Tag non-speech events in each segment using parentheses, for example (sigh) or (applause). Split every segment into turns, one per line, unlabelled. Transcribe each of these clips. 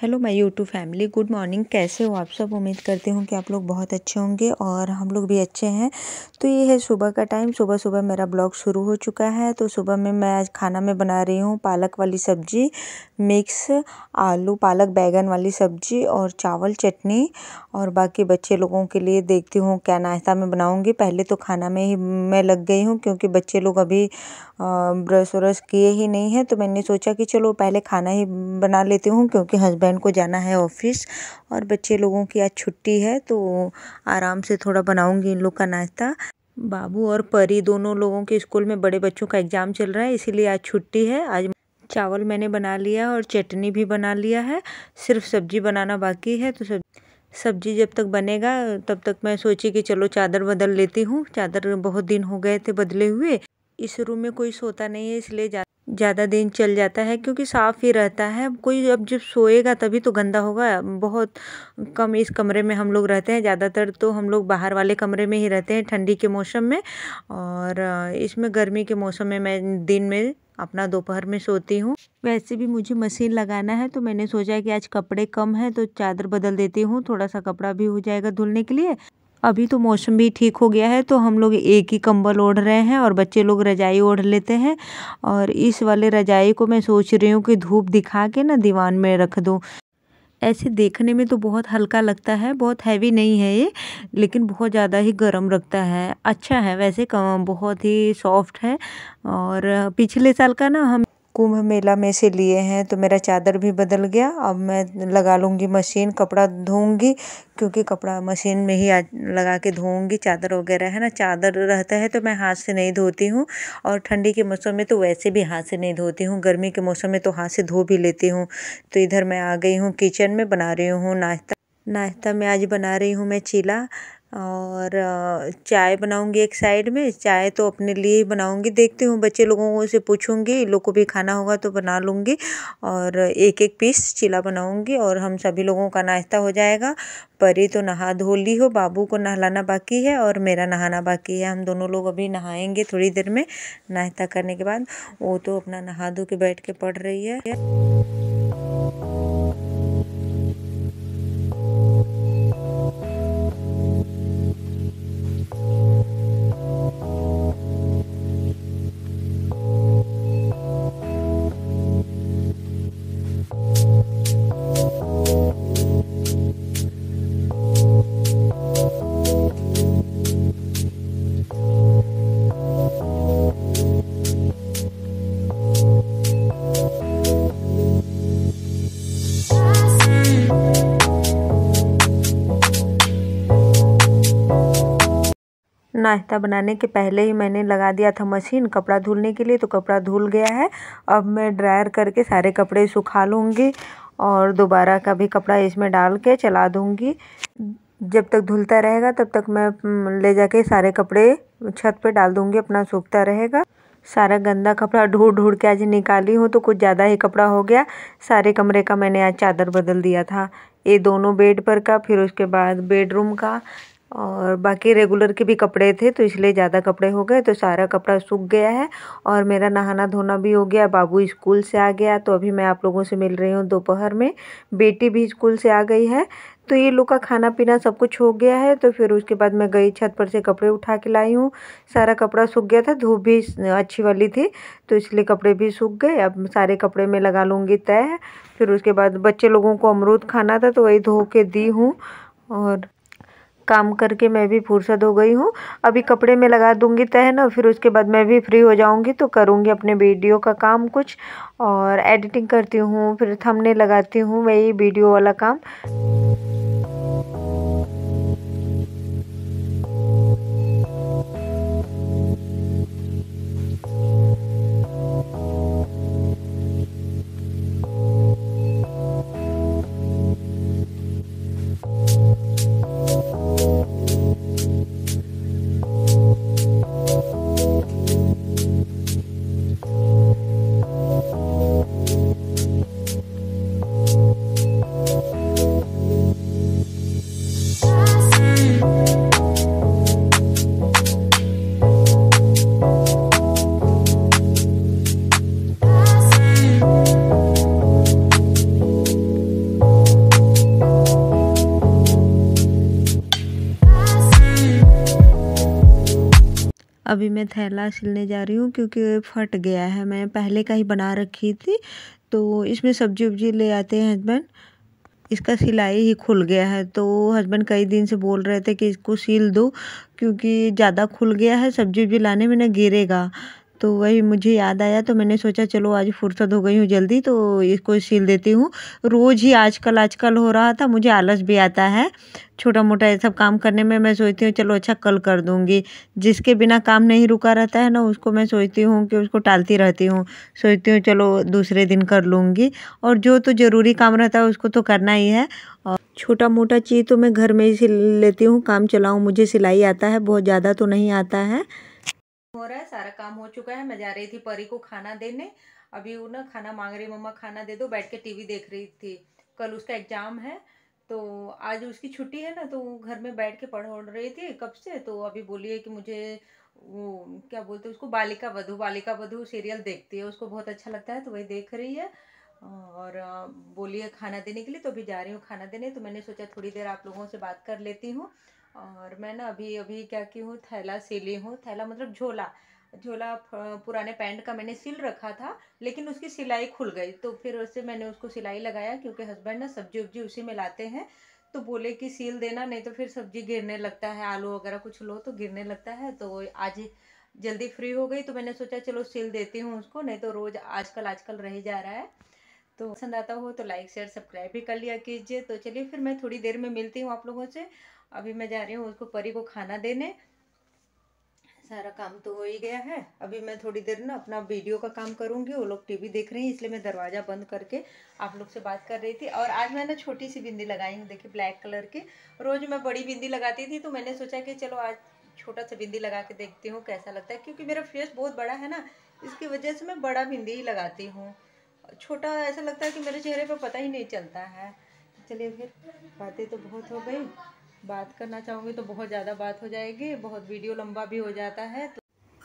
hello my YouTube family good morning कैसे हो आप सब उम्मीद करती हूँ कि आप लोग बहुत अच्छे होंगे और हम लोग भी अच्छे हैं तो ये है सुबह का टाइम सुबह सुबह मेरा ब्लॉग शुरू हो चुका है तो सुबह में मैं आज खाना में बना रही हूँ पालक वाली सब्जी मिक्स आलू पालक बैगन वाली सब्जी और चावल चटनी और बाकी बच्चे लोगों के लिए देखती हूँ क्या नाश्ता में बनाऊँगी पहले तो खाना में ही मैं लग गई हूँ क्योंकि बच्चे लोग अभी ब्रश व्रश किए ही नहीं हैं तो मैंने सोचा कि चलो पहले खाना ही बना लेती हूँ क्योंकि हस्बैंड बहन को जाना है ऑफिस और बच्चे लोगों की आज छुट्टी है तो आराम से थोड़ा बनाऊंगी इन लोग का नाश्ता बाबू और परी दोनों लोगों के स्कूल में बड़े बच्चों का एग्ज़ाम चल रहा है इसीलिए आज छुट्टी है आज चावल मैंने बना लिया और चटनी भी बना लिया है सिर्फ सब्जी बनाना बाकी है तो सब सब्जी जब तक बनेगा तब तक मैं सोची कि चलो चादर बदल लेती हूँ चादर बहुत दिन हो गए थे बदले हुए इस रूम में कोई सोता नहीं है इसलिए ज़्यादा दिन चल जाता है क्योंकि साफ़ ही रहता है कोई अब जब सोएगा तभी तो गंदा होगा बहुत कम इस कमरे में हम लोग रहते हैं ज़्यादातर तो हम लोग बाहर वाले कमरे में ही रहते हैं ठंडी के मौसम में और इसमें गर्मी के मौसम में मैं दिन में अपना दोपहर में सोती हूँ वैसे भी मुझे मशीन लगाना है तो मैंने सोचा कि आज कपड़े कम हैं तो चादर बदल देती हूँ थोड़ा सा कपड़ा भी हो जाएगा धुलने के लिए अभी तो मौसम भी ठीक हो गया है तो हम लोग एक ही कंबल ओढ़ रहे हैं और बच्चे लोग रजाई ओढ़ लेते हैं और इस वाले रजाई को मैं सोच रही हूँ कि धूप दिखा के ना दीवान में रख दूँ ऐसे देखने में तो बहुत हल्का लगता है बहुत हैवी नहीं है ये लेकिन बहुत ज़्यादा ही गर्म रखता है अच्छा है वैसे बहुत ही सॉफ्ट है और पिछले साल का ना हम कुंभ मेला में से लिए हैं तो मेरा चादर भी बदल गया अब मैं लगा लूँगी मशीन कपड़ा धोऊँगी क्योंकि कपड़ा मशीन में ही आज लगा के धोऊँगी चादर वगैरह है ना चादर रहता है तो मैं हाथ से नहीं धोती हूँ और ठंडी के मौसम में तो वैसे भी हाथ से नहीं धोती हूँ गर्मी के मौसम में तो हाथ से धो भी लेती हूँ तो इधर मैं आ गई हूँ किचन में बना रही हूँ नाश्ता नाश्ता में आज बना रही हूँ मैं चीला और चाय बनाऊँगी एक साइड में चाय तो अपने लिए ही बनाऊँगी देखती हूँ बच्चे लोगों से पूछूँगी इन लोग को भी खाना होगा तो बना लूँगी और एक एक पीस चीला बनाऊँगी और हम सभी लोगों का नाश्ता हो जाएगा परी तो नहा धो ली हो बाबू को नहलाना बाकी है और मेरा नहाना बाकी है हम दोनों लोग अभी नहाएंगे थोड़ी देर में नाश्ता करने के बाद वो तो अपना नहा धो के बैठ के पढ़ रही है नाश्ता बनाने के पहले ही मैंने लगा दिया था मशीन कपड़ा धुलने के लिए तो कपड़ा धुल गया है अब मैं ड्रायर करके सारे कपड़े सुखा लूँगी और दोबारा का भी कपड़ा इसमें डाल के चला दूँगी जब तक धुलता रहेगा तब तक मैं हम्म, ले जाके सारे कपड़े छत पे डाल दूँगी अपना सूखता रहेगा सारा गंदा कपड़ा ढूंढ ढूंढ के आज निकाली हूँ तो कुछ ज़्यादा ही कपड़ा हो गया सारे कमरे का मैंने आज चादर बदल दिया था ये दोनों बेड पर का फिर उसके बाद बेडरूम का और बाकी रेगुलर के भी कपड़े थे तो इसलिए ज़्यादा कपड़े हो गए तो सारा कपड़ा सूख गया है और मेरा नहाना धोना भी हो गया बाबू स्कूल से आ गया तो अभी मैं आप लोगों से मिल रही हूँ दोपहर में बेटी भी स्कूल से आ गई है तो ये लोग का खाना पीना सब कुछ हो गया है तो फिर उसके बाद मैं गई छत पर से कपड़े उठा के लाई हूँ सारा कपड़ा सूख गया था धूप भी अच्छी वाली थी तो इसलिए कपड़े भी सूख गए अब सारे कपड़े में लगा लूँगी तय फिर उसके बाद बच्चे लोगों को अमरूद खाना था तो वही धो के दी हूँ और काम करके मैं भी फुर्सत हो गई हूँ अभी कपड़े में लगा दूँगी तहन और फिर उसके बाद मैं भी फ्री हो जाऊँगी तो करूँगी अपने वीडियो का काम कुछ और एडिटिंग करती हूँ फिर थमने लगाती हूँ वही वीडियो वाला काम अभी मैं थैला सिलने जा रही हूँ क्योंकि फट गया है मैं पहले का ही बना रखी थी तो इसमें सब्जी उब्जी ले आते हैं हस्बैंड इसका सिलाई ही खुल गया है तो हस्बैंड कई दिन से बोल रहे थे कि इसको सिल दो क्योंकि ज़्यादा खुल गया है सब्जी उब्जी लाने में ना गिरेगा तो वही मुझे याद आया तो मैंने सोचा चलो आज फुर्सत हो गई हूँ जल्दी तो इसको सिल देती हूँ रोज़ ही आजकल आजकल हो रहा था मुझे आलस भी आता है छोटा मोटा ये सब काम करने में मैं सोचती हूँ चलो अच्छा कल कर दूँगी जिसके बिना काम नहीं रुका रहता है ना उसको मैं सोचती हूँ कि उसको टालती रहती हूँ सोचती हूँ चलो दूसरे दिन कर लूँगी और जो तो ज़रूरी काम रहता है उसको तो करना ही है और छोटा मोटा चीज़ तो मैं घर में ही सिल लेती हूँ काम चलाऊँ मुझे सिलाई आता है बहुत ज़्यादा तो नहीं आता है हो रहा है सारा काम हो चुका है मैं जा रही थी परी को खाना देने अभी वो ना खाना मांग रही मम्मा खाना दे दो बैठ के टीवी देख रही थी कल उसका एग्जाम है तो आज उसकी छुट्टी है ना तो वो घर में बैठ के पढ़ ओढ़ रही थी कब से तो अभी बोली है कि मुझे वो क्या बोलते उसको बालिका वधु बालिका वधु सीरियल देखती है उसको बहुत अच्छा लगता है तो वही देख रही है और बोली है खाना देने के लिए तो अभी जा रही हूँ खाना देने तो मैंने सोचा थोड़ी देर आप लोगों से बात कर लेती हूँ और मैं ना अभी अभी क्या की हूँ थैला सिली हूँ थैला मतलब झोला झोला पुराने पैंट का मैंने सिल रखा था लेकिन उसकी सिलाई खुल गई तो फिर उससे मैंने उसको सिलाई लगाया क्योंकि हस्बैंड ना सब्जी उब्जी उसी में लाते हैं तो बोले कि सील देना नहीं तो फिर सब्जी गिरने लगता है आलू वगैरह कुछ लो तो गिरने लगता है तो आज जल्दी फ्री हो गई तो मैंने सोचा चलो सील देती हूँ उसको नहीं तो रोज़ आजकल आजकल रह जा रहा है तो पसंद आता हो तो लाइक शेयर सब्सक्राइब भी कर लिया कीजिए तो चलिए फिर मैं थोड़ी देर में मिलती हूँ आप लोगों से अभी मैं जा रही हूँ उसको परी को खाना देने सारा काम तो हो ही गया है अभी मैं थोड़ी देर ना अपना वीडियो का काम करूँगी वो लोग टीवी देख रहे हैं इसलिए मैं दरवाज़ा बंद करके आप लोग से बात कर रही थी और आज मैंने छोटी सी बिंदी लगाई हूँ देखिए ब्लैक कलर की रोज़ मैं बड़ी बिंदी लगाती थी तो मैंने सोचा कि चलो आज छोटा सा बिंदी लगा के देखती हूँ कैसा लगता है क्योंकि मेरा फेस बहुत बड़ा है ना इसकी वजह से मैं बड़ा बिंदी ही लगाती हूँ छोटा ऐसा लगता है कि मेरे चेहरे पर पता ही नहीं चलता है चलिए फिर बातें तो बहुत हो गई बात करना चाहूँगी तो बहुत ज़्यादा बात हो जाएगी बहुत वीडियो लंबा भी हो जाता है तो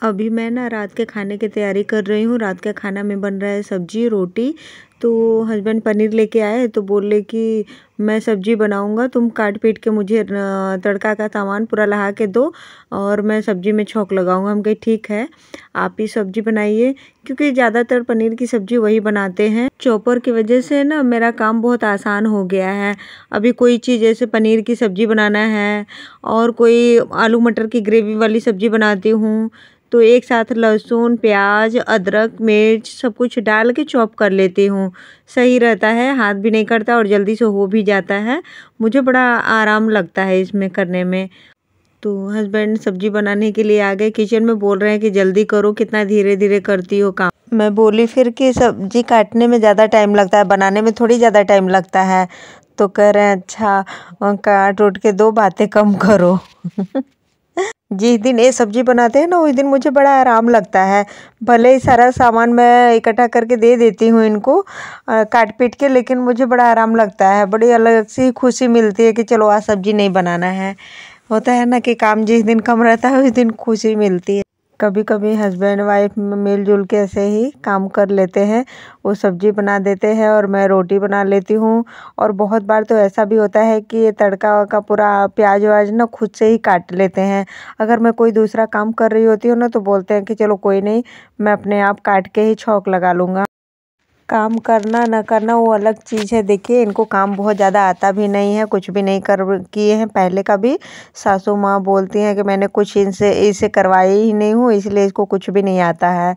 अभी मैं ना रात के खाने की तैयारी कर रही हूँ रात का खाना में बन रहा है सब्जी रोटी तो हस्बैंड पनीर लेके आए तो बोले कि मैं सब्जी बनाऊंगा तुम काट पीट के मुझे तड़का का सामान पूरा लहा के दो और मैं सब्जी में छोंक लगाऊंगा हम कहे ठीक है आप ही सब्जी बनाइए क्योंकि ज़्यादातर पनीर की सब्जी वही बनाते हैं चॉपर की वजह से ना मेरा काम बहुत आसान हो गया है अभी कोई चीज़ जैसे पनीर की सब्जी बनाना है और कोई आलू मटर की ग्रेवी वाली सब्जी बनाती हूँ तो एक साथ लहसुन प्याज अदरक मिर्च सब कुछ डाल के चॉप कर लेती हूँ सही रहता है हाथ भी नहीं करता और जल्दी से हो भी जाता है मुझे बड़ा आराम लगता है इसमें करने में तो हस्बैंड सब्जी बनाने के लिए आ गए किचन में बोल रहे हैं कि जल्दी करो कितना धीरे धीरे करती हो काम मैं बोली फिर कि सब्जी काटने में ज़्यादा टाइम लगता है बनाने में थोड़ी ज़्यादा टाइम लगता है तो कह रहे हैं अच्छा काट उठ के दो बातें कम करो (laughs) जिस दिन ये सब्जी बनाते हैं ना उस दिन मुझे बड़ा आराम लगता है भले ही सारा सामान मैं इकट्ठा करके दे देती हूँ इनको काट पीट के लेकिन मुझे बड़ा आराम लगता है बड़ी अलग सी खुशी मिलती है कि चलो आज सब्जी नहीं बनाना है होता है ना कि काम जिस दिन कम रहता है उस दिन खुशी मिलती है कभी कभी हस्बैंड वाइफ मिलजुल के ऐसे ही काम कर लेते हैं वो सब्जी बना देते हैं और मैं रोटी बना लेती हूँ और बहुत बार तो ऐसा भी होता है कि ये तड़का वड़का पूरा प्याज व्याज ना खुद से ही काट लेते हैं अगर मैं कोई दूसरा काम कर रही होती हूँ ना तो बोलते हैं कि चलो कोई नहीं मैं अपने आप काट के ही छौंक लगा लूँगा काम करना ना करना वो अलग चीज़ है देखिए इनको काम बहुत ज़्यादा आता भी नहीं है कुछ भी नहीं कर किए हैं पहले का भी सासू माँ बोलती हैं कि मैंने कुछ इनसे इसे करवाई ही नहीं हूँ इसलिए इसको कुछ भी नहीं आता है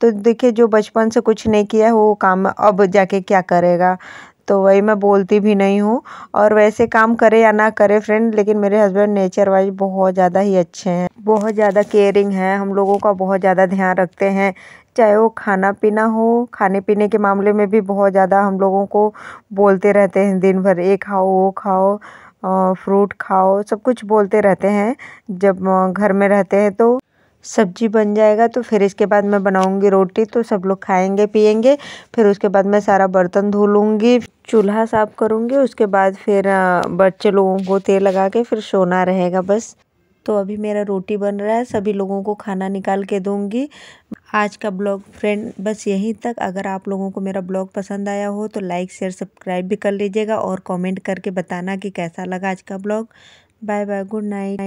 तो देखिए जो बचपन से कुछ नहीं किया है वो काम अब जाके क्या करेगा तो वही मैं बोलती भी नहीं हूँ और वैसे काम करे या ना करे फ्रेंड लेकिन मेरे हस्बैंड नेचर वाइज बहुत ज़्यादा ही अच्छे हैं बहुत ज़्यादा केयरिंग है हम लोगों का बहुत ज़्यादा ध्यान रखते हैं चाहे वो खाना पीना हो खाने पीने के मामले में भी बहुत ज़्यादा हम लोगों को बोलते रहते हैं दिन भर ये खाओ वो खाओ फ्रूट खाओ सब कुछ बोलते रहते हैं जब घर में रहते हैं तो सब्जी बन जाएगा तो फिर इसके बाद मैं बनाऊंगी रोटी तो सब लोग खाएंगे पिएंगे फिर उसके बाद मैं सारा बर्तन धो लूँगी चूल्हा साफ़ करूँगी उसके बाद फिर बच्चे लोगों को तेल लगा के फिर सोना रहेगा बस तो अभी मेरा रोटी बन रहा है सभी लोगों को खाना निकाल के दूँगी आज का ब्लॉग फ्रेंड बस यहीं तक अगर आप लोगों को मेरा ब्लॉग पसंद आया हो तो लाइक शेयर सब्सक्राइब भी कर लीजिएगा और कमेंट करके बताना कि कैसा लगा आज का blog bye bye good night